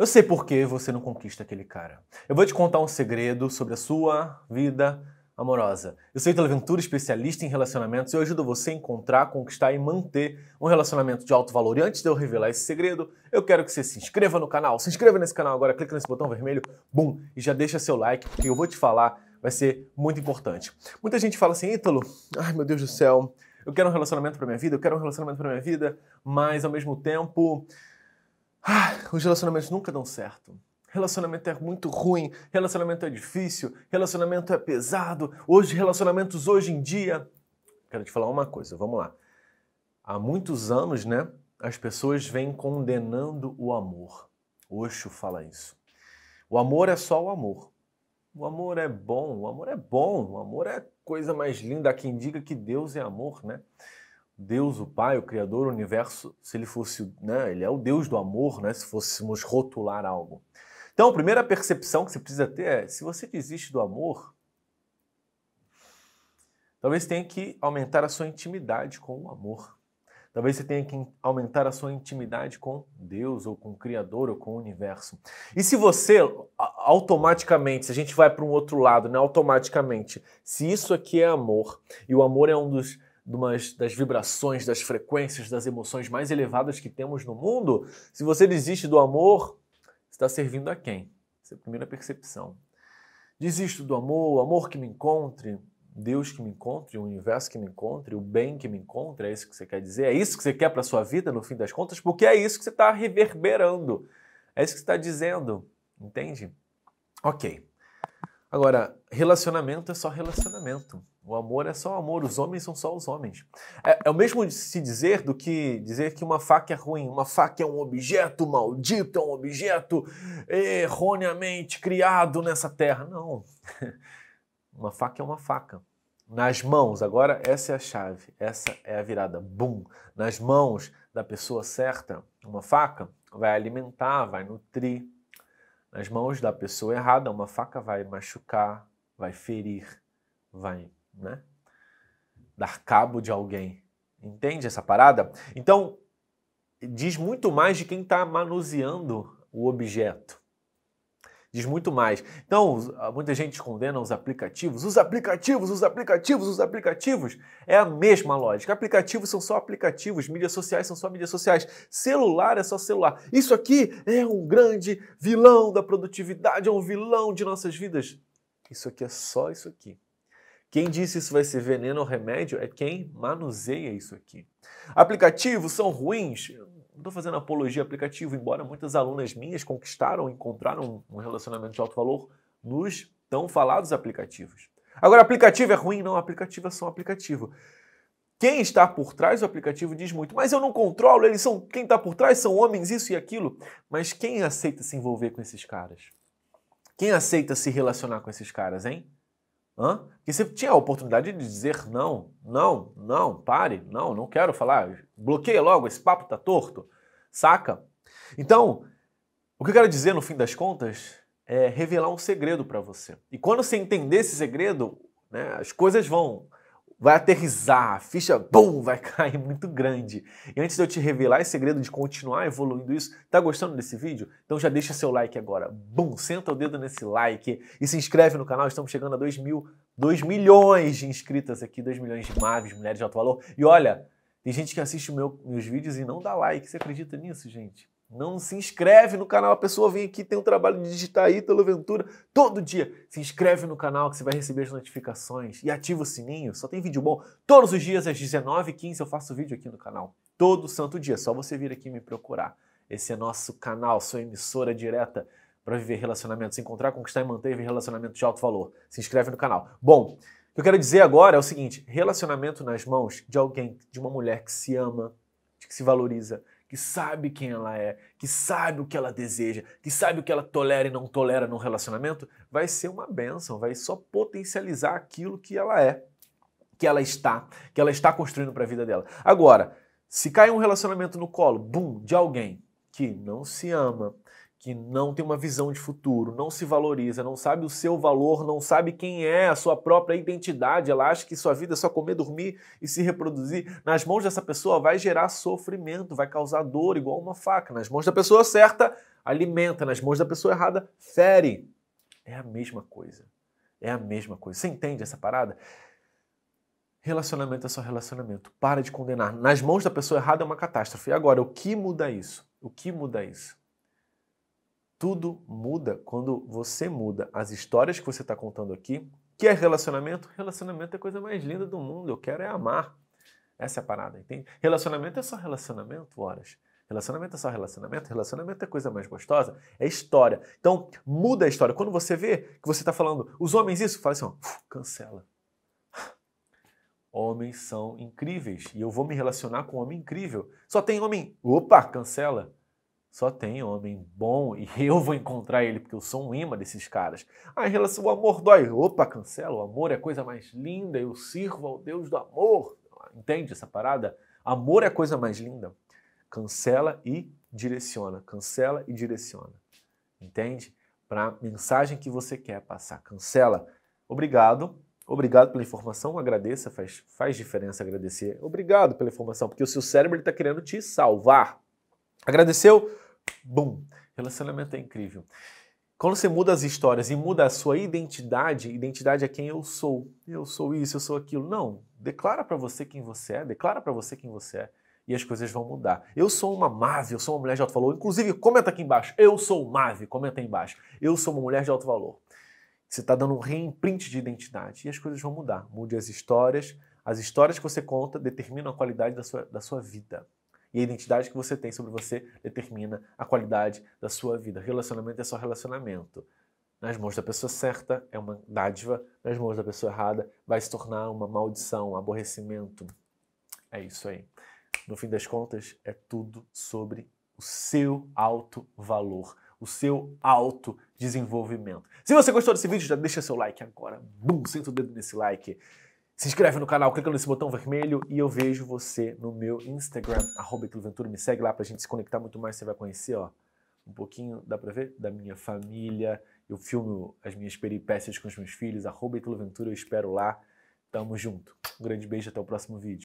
Eu sei por que você não conquista aquele cara. Eu vou te contar um segredo sobre a sua vida amorosa. Eu sou Italo Ventura, especialista em relacionamentos, e eu ajudo você a encontrar, conquistar e manter um relacionamento de alto valor. E antes de eu revelar esse segredo, eu quero que você se inscreva no canal. Se inscreva nesse canal agora, clica nesse botão vermelho, bum, e já deixa seu like, porque eu vou te falar, vai ser muito importante. Muita gente fala assim, Ítalo, ai meu Deus do céu, eu quero um relacionamento para minha vida, eu quero um relacionamento para minha vida, mas ao mesmo tempo ah, os relacionamentos nunca dão certo. Relacionamento é muito ruim, relacionamento é difícil, relacionamento é pesado. Hoje, relacionamentos hoje em dia. Quero te falar uma coisa, vamos lá. Há muitos anos, né? As pessoas vêm condenando o amor. Oxo fala isso. O amor é só o amor. O amor é bom, o amor é bom, o amor é coisa mais linda. Há quem diga que Deus é amor, né? Deus, o Pai, o Criador, o Universo, se ele fosse, né, ele é o Deus do amor, né, se fôssemos rotular algo. Então, a primeira percepção que você precisa ter é, se você desiste do amor, talvez tenha que aumentar a sua intimidade com o amor. Talvez você tenha que aumentar a sua intimidade com Deus, ou com o Criador, ou com o universo. E se você automaticamente, se a gente vai para um outro lado, né, automaticamente, se isso aqui é amor, e o amor é um dos umas, das vibrações, das frequências, das emoções mais elevadas que temos no mundo, se você desiste do amor, está servindo a quem? Essa é a primeira percepção. Desisto do amor, o amor que me encontre, Deus que me encontre, o universo que me encontre, o bem que me encontre, é isso que você quer dizer? É isso que você quer para a sua vida, no fim das contas? Porque é isso que você está reverberando, é isso que você está dizendo, entende? Ok. Agora, relacionamento é só relacionamento. O amor é só amor, os homens são só os homens. É, é o mesmo se dizer do que dizer que uma faca é ruim. Uma faca é um objeto maldito, é um objeto erroneamente criado nessa terra. Não. Uma faca é uma faca. Nas mãos, agora essa é a chave, essa é a virada. Bum! Nas mãos da pessoa certa, uma faca vai alimentar, vai nutrir. Nas mãos da pessoa errada, uma faca vai machucar, vai ferir, vai né? Dar cabo de alguém. Entende essa parada? Então, diz muito mais de quem está manuseando o objeto. Diz muito mais. Então, ah, muita gente condena os aplicativos. Os aplicativos, os aplicativos, os aplicativos. É a mesma lógica. Aplicativos são só aplicativos, mídias sociais são só mídias sociais, celular é só celular. Isso aqui é um grande vilão da produtividade, é um vilão de nossas vidas. Isso aqui é só isso aqui. Quem disse isso vai ser veneno ou remédio é quem manuseia isso aqui. Aplicativos são ruins? Não estou fazendo apologia a aplicativo, embora muitas alunas minhas conquistaram, encontraram um relacionamento de alto valor nos tão falados aplicativos. Agora, aplicativo é ruim? Não, aplicativo é só um aplicativo. Quem está por trás do aplicativo diz muito, mas eu não controlo, eles são. Quem está por trás são homens, isso e aquilo. Mas quem aceita se envolver com esses caras? Quem aceita se relacionar com esses caras, hein? Hã? que você tinha a oportunidade de dizer não, não, não, pare, não, não quero falar, bloqueia logo, esse papo tá torto, saca? Então, o que eu quero dizer no fim das contas é revelar um segredo para você. E quando você entender esse segredo, né, as coisas vão vai aterrizar, a ficha boom, vai cair muito grande. E antes de eu te revelar esse segredo de continuar evoluindo isso, tá gostando desse vídeo? Então já deixa seu like agora. Bum, senta o dedo nesse like e se inscreve no canal. Estamos chegando a 2 mil, 2 milhões de inscritas aqui, 2 milhões de maves, mulheres de alto valor. E olha, tem gente que assiste meu, meus vídeos e não dá like. Você acredita nisso, gente? Não se inscreve no canal. A pessoa vem aqui, tem um trabalho de digitar Ítalo Ventura todo dia. Se inscreve no canal que você vai receber as notificações e ativa o sininho. Só tem vídeo bom. Todos os dias às 19h15 eu faço vídeo aqui no canal. Todo santo dia. Só você vir aqui me procurar. Esse é nosso canal, sua emissora direta para viver relacionamentos, encontrar, conquistar e manter relacionamentos de alto valor. Se inscreve no canal. Bom, o que eu quero dizer agora é o seguinte: relacionamento nas mãos de alguém, de uma mulher que se ama, que se valoriza, que sabe quem ela é, que sabe o que ela deseja, que sabe o que ela tolera e não tolera no relacionamento, vai ser uma benção, vai só potencializar aquilo que ela é, que ela está, que ela está construindo para a vida dela. Agora, se cai um relacionamento no colo, bum, de alguém que não se ama, que não tem uma visão de futuro, não se valoriza, não sabe o seu valor, não sabe quem é, a sua própria identidade, ela acha que sua vida é só comer, dormir e se reproduzir, nas mãos dessa pessoa vai gerar sofrimento, vai causar dor igual uma faca. Nas mãos da pessoa certa, alimenta, nas mãos da pessoa errada, fere. É a mesma coisa. É a mesma coisa. Você entende essa parada? Relacionamento é só relacionamento. Para de condenar. Nas mãos da pessoa errada é uma catástrofe. E agora, o que muda isso? O que muda isso? Tudo muda quando você muda. As histórias que você está contando aqui, que é relacionamento? Relacionamento é a coisa mais linda do mundo. Eu quero é amar. Essa é a parada, entende? Relacionamento é só relacionamento, horas. Relacionamento é só relacionamento, relacionamento é coisa mais gostosa, é história. Então, muda a história. Quando você vê que você está falando, os homens isso, fala assim, ó, cancela. Homens são incríveis e eu vou me relacionar com um homem incrível. Só tem homem, opa, cancela. Só tem homem bom e eu vou encontrar ele porque eu sou um imã desses caras. Ah, em relação ao amor dói. Opa, cancela. O amor é a coisa mais linda. Eu sirvo ao Deus do amor. Entende essa parada? Amor é a coisa mais linda. Cancela e direciona. Cancela e direciona. Entende? Para a mensagem que você quer passar. Cancela. Obrigado. Obrigado pela informação. Agradeça. Faz, faz diferença agradecer. Obrigado pela informação, porque o seu cérebro está querendo te salvar. Agradeceu? Bum! Relacionamento é incrível. Quando você muda as histórias e muda a sua identidade, identidade é quem eu sou. Eu sou isso, eu sou aquilo. Não, declara para você quem você é, declara para você quem você é e as coisas vão mudar. Eu sou uma Mave, eu sou uma mulher de alto valor. Inclusive, comenta aqui embaixo. Eu sou Mave, comenta aí embaixo. Eu sou uma mulher de alto valor. Você está dando um reimprint de identidade e as coisas vão mudar. Mude as histórias. As histórias que você conta determinam a qualidade da sua, da sua vida. E a identidade que você tem sobre você determina a qualidade da sua vida. Relacionamento é só relacionamento. Nas mãos da pessoa certa é uma dádiva, nas mãos da pessoa errada vai se tornar uma maldição, um aborrecimento. É isso aí. No fim das contas, é tudo sobre o seu alto valor, o seu alto desenvolvimento. Se você gostou desse vídeo, já deixa seu like agora. Bum, senta o dedo nesse like. Se inscreve no canal, clica nesse botão vermelho e eu vejo você no meu Instagram, arroba Me segue lá pra gente se conectar muito mais. Você vai conhecer, ó, um pouquinho, dá pra ver? Da minha família. Eu filmo as minhas peripécias com os meus filhos, arroba Eu espero lá. Tamo junto. Um grande beijo, até o próximo vídeo.